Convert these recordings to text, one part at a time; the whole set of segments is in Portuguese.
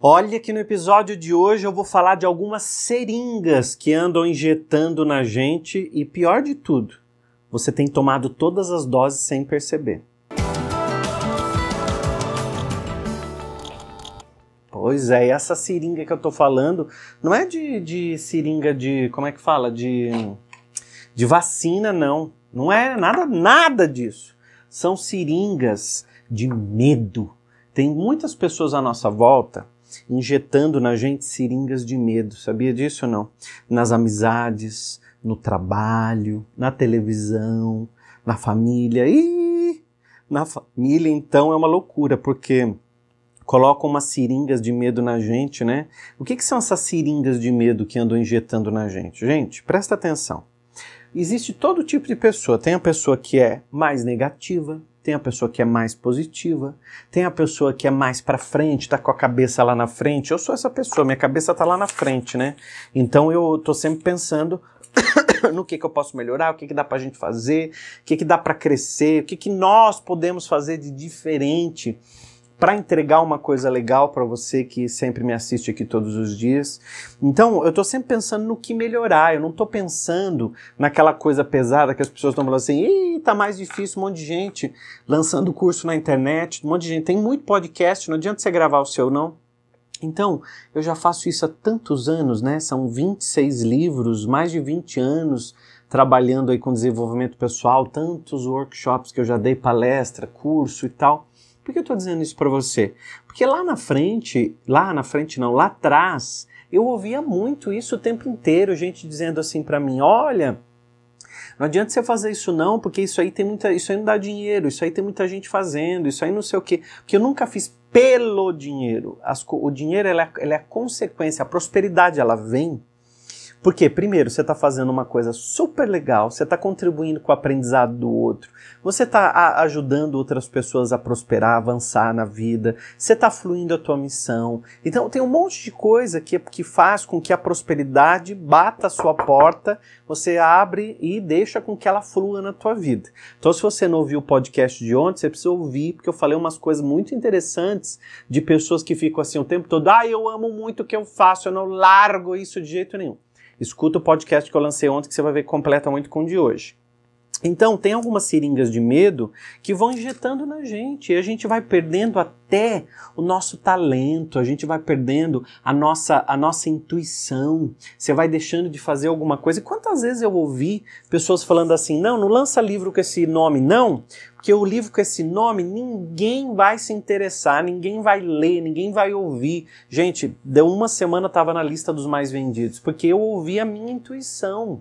Olha que no episódio de hoje eu vou falar de algumas seringas que andam injetando na gente e pior de tudo, você tem tomado todas as doses sem perceber. Pois é, essa seringa que eu tô falando não é de, de seringa de. como é que fala? De, de vacina, não. Não é nada, nada disso. São seringas de medo. Tem muitas pessoas à nossa volta injetando na gente seringas de medo. Sabia disso ou não? Nas amizades, no trabalho, na televisão, na família. E na família então é uma loucura, porque colocam umas seringas de medo na gente, né? O que, que são essas seringas de medo que andam injetando na gente? Gente, presta atenção. Existe todo tipo de pessoa. Tem a pessoa que é mais negativa, tem a pessoa que é mais positiva, tem a pessoa que é mais para frente, tá com a cabeça lá na frente. Eu sou essa pessoa, minha cabeça tá lá na frente, né? Então eu tô sempre pensando no que, que eu posso melhorar, o que, que dá para a gente fazer, o que, que dá para crescer, o que, que nós podemos fazer de diferente para entregar uma coisa legal para você que sempre me assiste aqui todos os dias. Então, eu estou sempre pensando no que melhorar, eu não estou pensando naquela coisa pesada que as pessoas estão falando assim, Ih, tá mais difícil, um monte de gente lançando curso na internet, um monte de gente, tem muito podcast, não adianta você gravar o seu, não. Então, eu já faço isso há tantos anos, né? São 26 livros, mais de 20 anos trabalhando aí com desenvolvimento pessoal, tantos workshops que eu já dei, palestra, curso e tal. Por que eu estou dizendo isso para você? Porque lá na frente, lá na frente não, lá atrás, eu ouvia muito isso o tempo inteiro, gente dizendo assim para mim: olha, não adianta você fazer isso não, porque isso aí tem muita, isso aí não dá dinheiro, isso aí tem muita gente fazendo, isso aí não sei o quê. Porque eu nunca fiz pelo dinheiro. As, o dinheiro é, é a consequência, a prosperidade ela vem porque, primeiro, você está fazendo uma coisa super legal, você está contribuindo com o aprendizado do outro, você está ajudando outras pessoas a prosperar, avançar na vida, você está fluindo a tua missão. Então, tem um monte de coisa que, que faz com que a prosperidade bata a sua porta, você abre e deixa com que ela flua na tua vida. Então, se você não ouviu o podcast de ontem, você precisa ouvir, porque eu falei umas coisas muito interessantes de pessoas que ficam assim o tempo todo, ah, eu amo muito o que eu faço, eu não largo isso de jeito nenhum. Escuta o podcast que eu lancei ontem que você vai ver que completa muito com o de hoje. Então, tem algumas seringas de medo que vão injetando na gente e a gente vai perdendo até o nosso talento, a gente vai perdendo a nossa, a nossa intuição, você vai deixando de fazer alguma coisa. E quantas vezes eu ouvi pessoas falando assim: não, não lança livro com esse nome, não, porque o livro com esse nome ninguém vai se interessar, ninguém vai ler, ninguém vai ouvir. Gente, deu uma semana estava na lista dos mais vendidos, porque eu ouvi a minha intuição.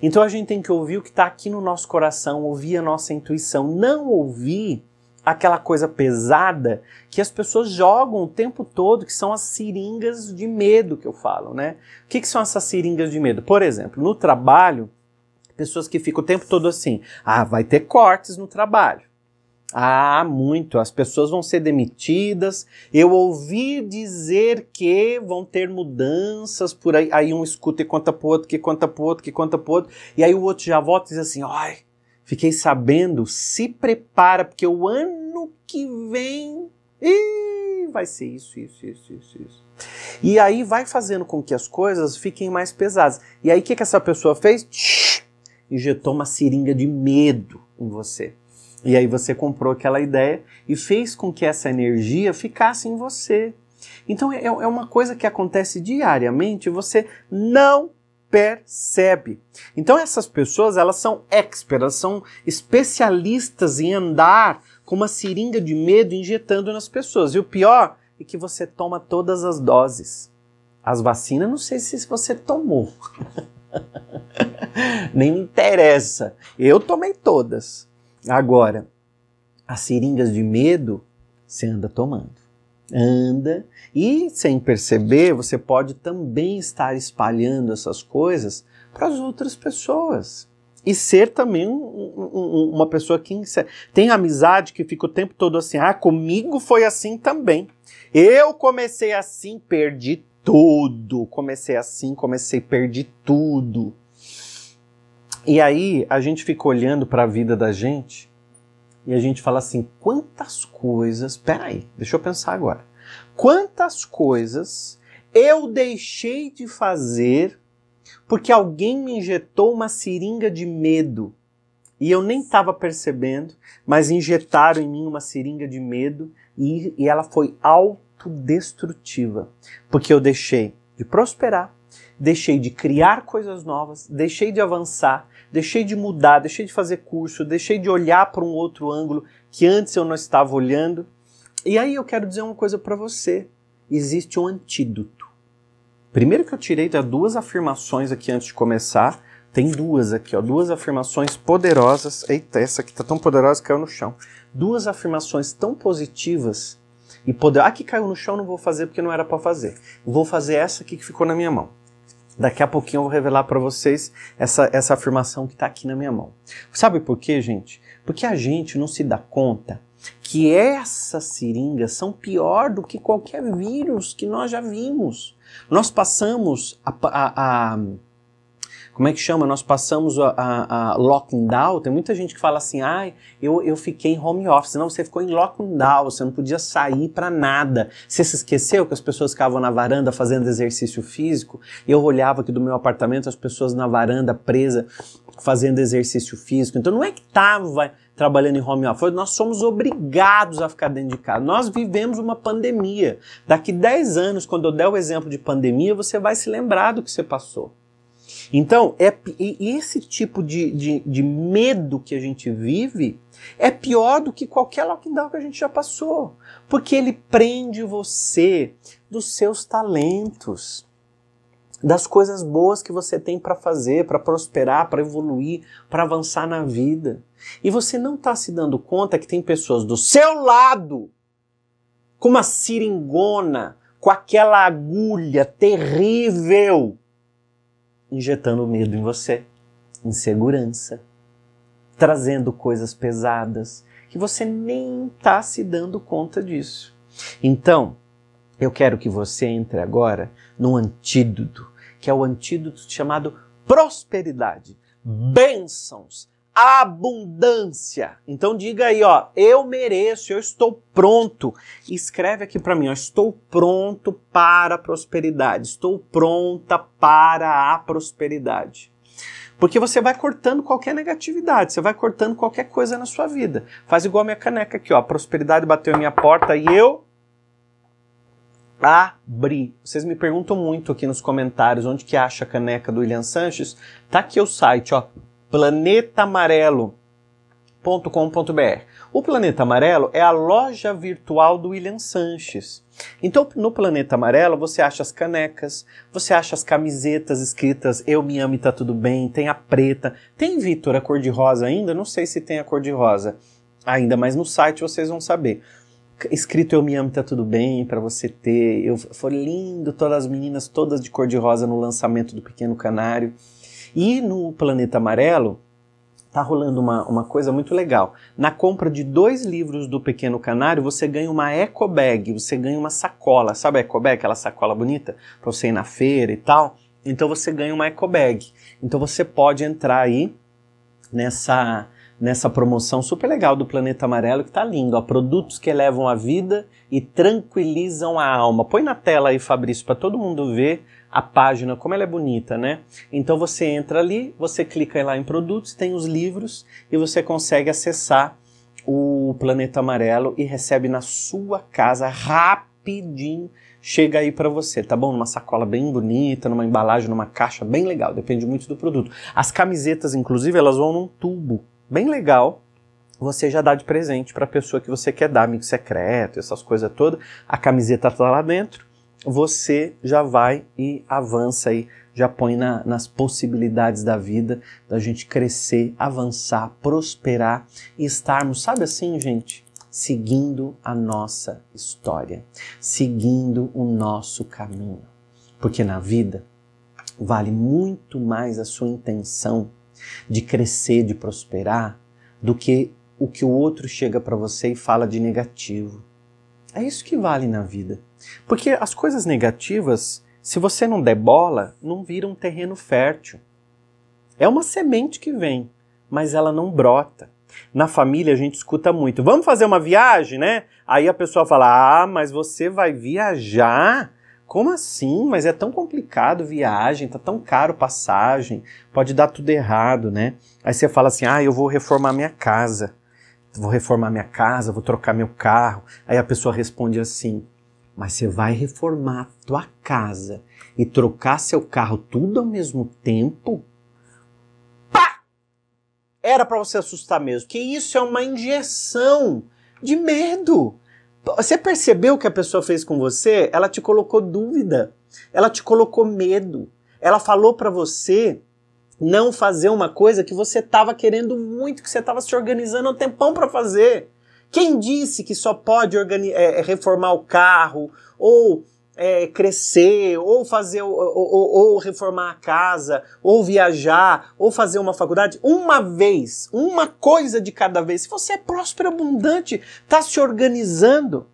Então a gente tem que ouvir o que está aqui no nosso coração, ouvir a nossa intuição, não ouvir aquela coisa pesada que as pessoas jogam o tempo todo, que são as seringas de medo que eu falo, né? O que, que são essas seringas de medo? Por exemplo, no trabalho, pessoas que ficam o tempo todo assim, ah, vai ter cortes no trabalho. Ah, muito. As pessoas vão ser demitidas. Eu ouvi dizer que vão ter mudanças por aí. Aí um escuta e conta pro outro, que conta pro outro, que conta pro outro. E aí o outro já volta e diz assim: ai, fiquei sabendo, se prepara, porque o ano que vem. Ih, vai ser isso, isso, isso, isso, isso. E aí vai fazendo com que as coisas fiquem mais pesadas. E aí o que, que essa pessoa fez? Injetou uma seringa de medo em você. E aí você comprou aquela ideia e fez com que essa energia ficasse em você. Então é, é uma coisa que acontece diariamente, você não percebe. Então essas pessoas, elas são experts, são especialistas em andar com uma seringa de medo injetando nas pessoas. E o pior é que você toma todas as doses. As vacinas, não sei se você tomou. Nem me interessa. Eu tomei todas. Agora, as seringas de medo você anda tomando. Anda e sem perceber, você pode também estar espalhando essas coisas para as outras pessoas. E ser também um, um, uma pessoa que tem amizade que fica o tempo todo assim: ah, comigo foi assim também. Eu comecei assim, perdi tudo. Comecei assim, comecei, perdi tudo. E aí a gente fica olhando para a vida da gente e a gente fala assim: quantas coisas. Peraí, deixa eu pensar agora. Quantas coisas eu deixei de fazer porque alguém me injetou uma seringa de medo e eu nem estava percebendo, mas injetaram em mim uma seringa de medo e, e ela foi autodestrutiva porque eu deixei de prosperar, deixei de criar coisas novas, deixei de avançar, deixei de mudar, deixei de fazer curso, deixei de olhar para um outro ângulo que antes eu não estava olhando. E aí eu quero dizer uma coisa para você: existe um antídoto. Primeiro que eu tirei das duas afirmações aqui antes de começar, tem duas aqui, ó, duas afirmações poderosas. Eita, essa aqui tá tão poderosa que caiu no chão. Duas afirmações tão positivas e poder. Ah, que caiu no chão, não vou fazer porque não era para fazer. Vou fazer essa aqui que ficou na minha mão. Daqui a pouquinho eu vou revelar para vocês essa, essa afirmação que está aqui na minha mão. Sabe por quê, gente? Porque a gente não se dá conta que essas seringas são pior do que qualquer vírus que nós já vimos. Nós passamos a, a, a como é que chama? Nós passamos a, a, a lockdown. Tem muita gente que fala assim, ai, ah, eu, eu fiquei em home office. Não, você ficou em lockdown, você não podia sair para nada. Você se esqueceu que as pessoas ficavam na varanda fazendo exercício físico? Eu olhava aqui do meu apartamento as pessoas na varanda presa fazendo exercício físico. Então não é que tava trabalhando em home office, nós somos obrigados a ficar dentro de casa. Nós vivemos uma pandemia. Daqui 10 anos, quando eu der o exemplo de pandemia, você vai se lembrar do que você passou. Então, é, esse tipo de, de, de medo que a gente vive é pior do que qualquer lockdown que a gente já passou, porque ele prende você dos seus talentos, das coisas boas que você tem para fazer, para prosperar, para evoluir, para avançar na vida. E você não está se dando conta que tem pessoas do seu lado com uma seringona, com aquela agulha terrível injetando medo em você, insegurança, trazendo coisas pesadas que você nem está se dando conta disso. Então, eu quero que você entre agora num antídoto, que é o antídoto chamado prosperidade, bênçãos, abundância. Então diga aí, ó, eu mereço, eu estou pronto. Escreve aqui para mim, ó, estou pronto para a prosperidade, estou pronta para a prosperidade. Porque você vai cortando qualquer negatividade, você vai cortando qualquer coisa na sua vida. Faz igual a minha caneca aqui, ó. A prosperidade bateu em minha porta e eu abri. Vocês me perguntam muito aqui nos comentários onde que acha a caneca do William Sanches. Tá aqui o site, ó, planetamarelo.com.br. O Planeta Amarelo é a loja virtual do William Sanches. Então, no Planeta Amarelo, você acha as canecas, você acha as camisetas escritas Eu Me Amo e Tá Tudo Bem, tem a preta, tem Vitor, a cor de rosa ainda? Não sei se tem a cor de rosa ainda, mas no site vocês vão saber. Escrito Eu Me Amo e Tá Tudo Bem, para você ter. Eu, foi lindo, todas as meninas, todas de cor de rosa no lançamento do Pequeno Canário. E no Planeta Amarelo, tá rolando uma, uma coisa muito legal. Na compra de dois livros do Pequeno Canário, você ganha uma eco bag, você ganha uma sacola. Sabe a eco bag, aquela sacola bonita para você ir na feira e tal? Então você ganha uma eco bag. Então você pode entrar aí nessa nessa promoção super legal do Planeta Amarelo, que tá lindo, ó, produtos que elevam a vida e tranquilizam a alma. Põe na tela aí, Fabrício, para todo mundo ver a página, como ela é bonita, né? Então você entra ali, você clica lá em produtos, tem os livros e você consegue acessar o Planeta Amarelo e recebe na sua casa rapidinho. Chega aí para você, tá bom? Numa sacola bem bonita, numa embalagem, numa caixa bem legal, depende muito do produto. As camisetas, inclusive, elas vão num tubo bem legal, você já dá de presente para a pessoa que você quer dar, amigo secreto, essas coisas todas. A camiseta tá lá dentro, você já vai e avança aí, já põe na, nas possibilidades da vida, da gente crescer, avançar, prosperar e estarmos, sabe assim, gente? Seguindo a nossa história, seguindo o nosso caminho. Porque na vida vale muito mais a sua intenção de crescer, de prosperar, do que o que o outro chega para você e fala de negativo. É isso que vale na vida. Porque as coisas negativas, se você não der bola, não vira um terreno fértil. É uma semente que vem, mas ela não brota. Na família a gente escuta muito. Vamos fazer uma viagem, né? Aí a pessoa fala: "Ah, mas você vai viajar?" Como assim? Mas é tão complicado viagem, tá tão caro passagem, pode dar tudo errado, né? Aí você fala assim: ah, eu vou reformar minha casa, vou reformar minha casa, vou trocar meu carro. Aí a pessoa responde assim: mas você vai reformar tua casa e trocar seu carro tudo ao mesmo tempo? Pá! Era para você assustar mesmo, que isso é uma injeção de medo. Você percebeu o que a pessoa fez com você? Ela te colocou dúvida, ela te colocou medo, ela falou para você não fazer uma coisa que você estava querendo muito, que você estava se organizando um tempão para fazer. Quem disse que só pode é, reformar o carro ou é, crescer, ou fazer, ou, ou, ou reformar a casa, ou viajar, ou fazer uma faculdade, uma vez, uma coisa de cada vez. Se você é próspero, abundante, está se organizando.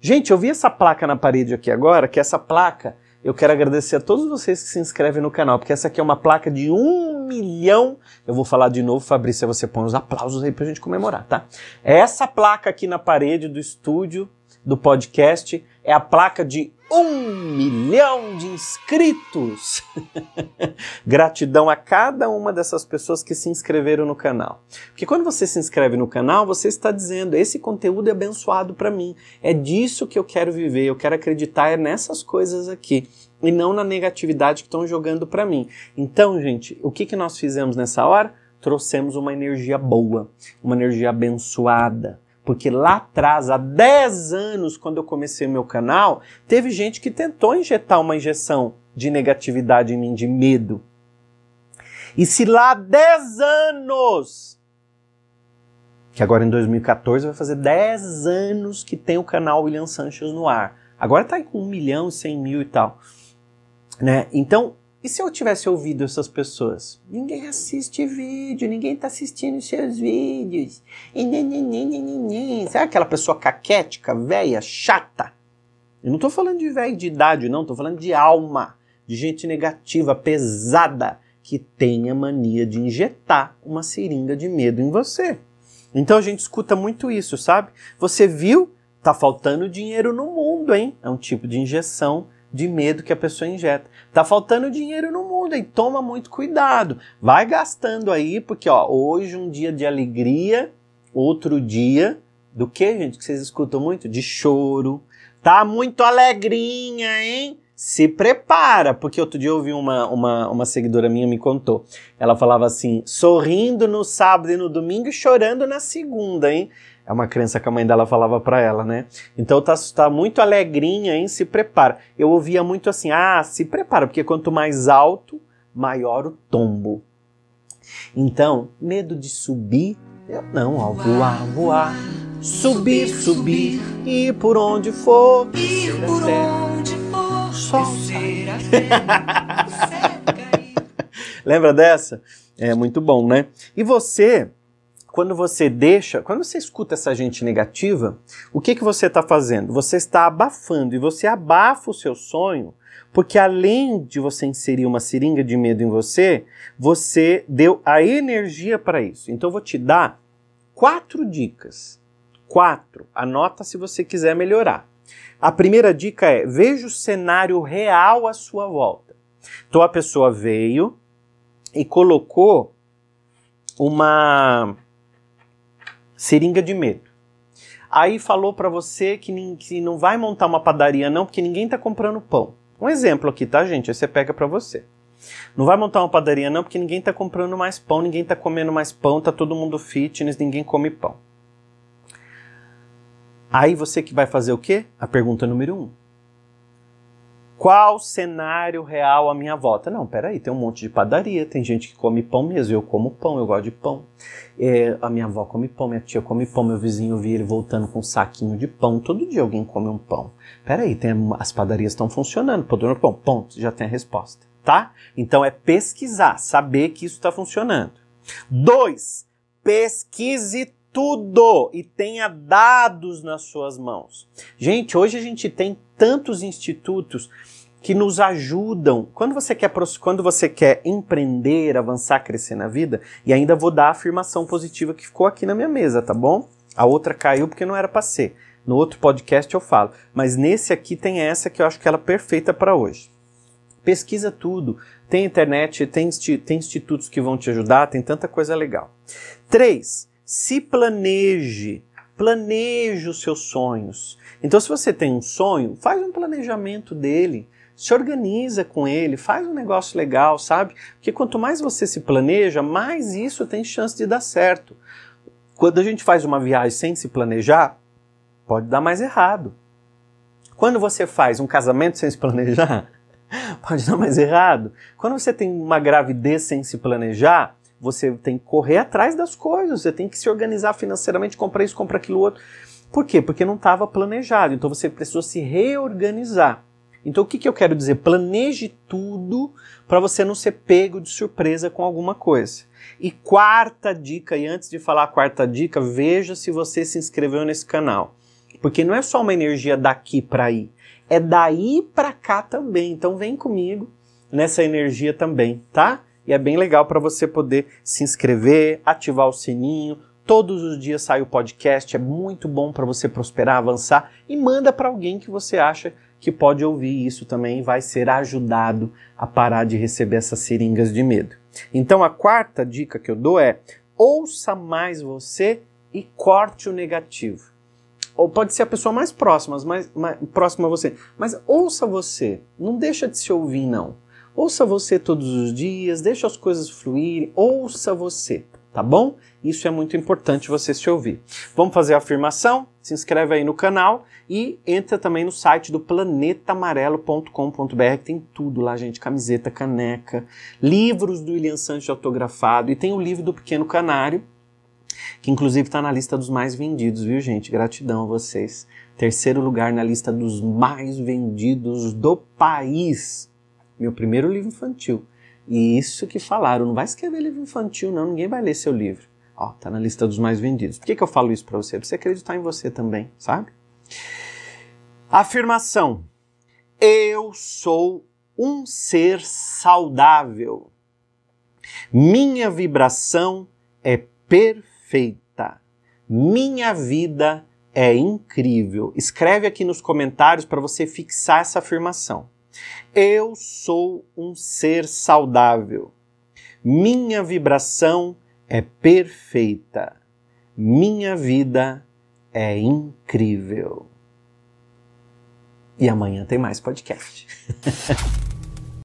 Gente, eu vi essa placa na parede aqui agora, que essa placa, eu quero agradecer a todos vocês que se inscrevem no canal, porque essa aqui é uma placa de um milhão. Eu vou falar de novo, Fabrícia, você põe os aplausos aí pra gente comemorar, tá? É essa placa aqui na parede do estúdio do podcast é a placa de um milhão de inscritos. Gratidão a cada uma dessas pessoas que se inscreveram no canal. Porque quando você se inscreve no canal, você está dizendo: esse conteúdo é abençoado para mim, é disso que eu quero viver, eu quero acreditar nessas coisas aqui e não na negatividade que estão jogando para mim. Então, gente, o que, que nós fizemos nessa hora? Trouxemos uma energia boa, uma energia abençoada porque lá atrás, há 10 anos, quando eu comecei o meu canal, teve gente que tentou injetar uma injeção de negatividade em mim, de medo. E se lá há 10 anos, que agora em 2014 vai fazer 10 anos que tem o canal William Sanchez no ar. Agora tá aí com 1 milhão e 100 mil e tal. Né? Então, e se eu tivesse ouvido essas pessoas? Ninguém assiste vídeo, ninguém tá assistindo seus vídeos. E nê, nê, nê, nê, nê, Sabe aquela pessoa caquética, velha, chata? Eu não tô falando de velho de idade, não, tô falando de alma, de gente negativa, pesada, que tem a mania de injetar uma seringa de medo em você. Então a gente escuta muito isso, sabe? Você viu? Tá faltando dinheiro no mundo, hein? É um tipo de injeção de medo que a pessoa injeta. Tá faltando dinheiro no mundo, e toma muito cuidado. Vai gastando aí, porque ó, hoje um dia de alegria, outro dia do que, gente, que vocês escutam muito? De choro. Tá muito alegrinha, hein? Se prepara, porque outro dia eu ouvi uma, uma, uma seguidora minha me contou. Ela falava assim: sorrindo no sábado e no domingo e chorando na segunda, hein? É uma crença que a mãe dela falava para ela, né? Então tá, tá muito alegrinha em se prepara. Eu ouvia muito assim, ah, se prepara, porque quanto mais alto, maior o tombo. Então, medo de subir, eu não, ó, voar, voar. Subir, subir, ir por onde for, ir por onde for, solta. Lembra dessa? É muito bom, né? E você quando você deixa, quando você escuta essa gente negativa, o que, que você está fazendo? Você está abafando e você abafa o seu sonho, porque além de você inserir uma seringa de medo em você, você deu a energia para isso. Então eu vou te dar quatro dicas. Quatro. Anota se você quiser melhorar. A primeira dica é: veja o cenário real à sua volta. Então a pessoa veio e colocou uma Seringa de medo. Aí falou para você que, que não vai montar uma padaria não, porque ninguém tá comprando pão. Um exemplo aqui, tá, gente? Aí você pega para você. Não vai montar uma padaria não, porque ninguém tá comprando mais pão, ninguém tá comendo mais pão, tá todo mundo fitness, ninguém come pão. Aí você que vai fazer o quê? A pergunta número um. Qual cenário real a minha volta? Não, peraí, tem um monte de padaria, tem gente que come pão mesmo, eu como pão, eu gosto de pão. É, a minha avó come pão, minha tia come pão, meu vizinho via ele voltando com um saquinho de pão, todo dia alguém come um pão. Peraí, tem, as padarias estão funcionando, podendo pão, ponto, já tem a resposta, tá? Então é pesquisar, saber que isso está funcionando. Dois, pesquise tudo e tenha dados nas suas mãos. Gente, hoje a gente tem tantos institutos que nos ajudam. Quando você quer quando você quer empreender, avançar, crescer na vida, e ainda vou dar a afirmação positiva que ficou aqui na minha mesa, tá bom? A outra caiu porque não era para ser. No outro podcast eu falo, mas nesse aqui tem essa que eu acho que ela é perfeita para hoje. Pesquisa tudo, tem internet, tem, tem institutos que vão te ajudar, tem tanta coisa legal. 3. Se planeje Planeje os seus sonhos. Então, se você tem um sonho, faz um planejamento dele. Se organiza com ele, faz um negócio legal, sabe? Porque quanto mais você se planeja, mais isso tem chance de dar certo. Quando a gente faz uma viagem sem se planejar, pode dar mais errado. Quando você faz um casamento sem se planejar, pode dar mais errado. Quando você tem uma gravidez sem se planejar, você tem que correr atrás das coisas, você tem que se organizar financeiramente, comprar isso, comprar aquilo outro. Por quê? Porque não estava planejado. Então você precisou se reorganizar. Então o que, que eu quero dizer? Planeje tudo para você não ser pego de surpresa com alguma coisa. E quarta dica, e antes de falar a quarta dica, veja se você se inscreveu nesse canal. Porque não é só uma energia daqui para aí, é daí para cá também. Então vem comigo nessa energia também, tá? e é bem legal para você poder se inscrever, ativar o sininho. Todos os dias sai o podcast, é muito bom para você prosperar, avançar e manda para alguém que você acha que pode ouvir isso também e vai ser ajudado a parar de receber essas seringas de medo. Então a quarta dica que eu dou é: ouça mais você e corte o negativo. Ou pode ser a pessoa mais próxima, mais, mais próxima a você, mas ouça você, não deixa de se ouvir não. Ouça você todos os dias, deixe as coisas fluírem, ouça você, tá bom? Isso é muito importante você se ouvir. Vamos fazer a afirmação? Se inscreve aí no canal e entra também no site do planetaamarelo.com.br que tem tudo lá, gente, camiseta, caneca, livros do William Sanches autografado e tem o livro do Pequeno Canário, que inclusive está na lista dos mais vendidos, viu, gente? Gratidão a vocês. Terceiro lugar na lista dos mais vendidos do país. Meu primeiro livro infantil. E isso que falaram, não vai escrever livro infantil, não, ninguém vai ler seu livro. Ó, tá na lista dos mais vendidos. Por que, que eu falo isso para você? Pra você acreditar em você também, sabe? Afirmação. Eu sou um ser saudável. Minha vibração é perfeita. Minha vida é incrível. Escreve aqui nos comentários para você fixar essa afirmação. Eu sou um ser saudável. Minha vibração é perfeita. Minha vida é incrível. E amanhã tem mais podcast.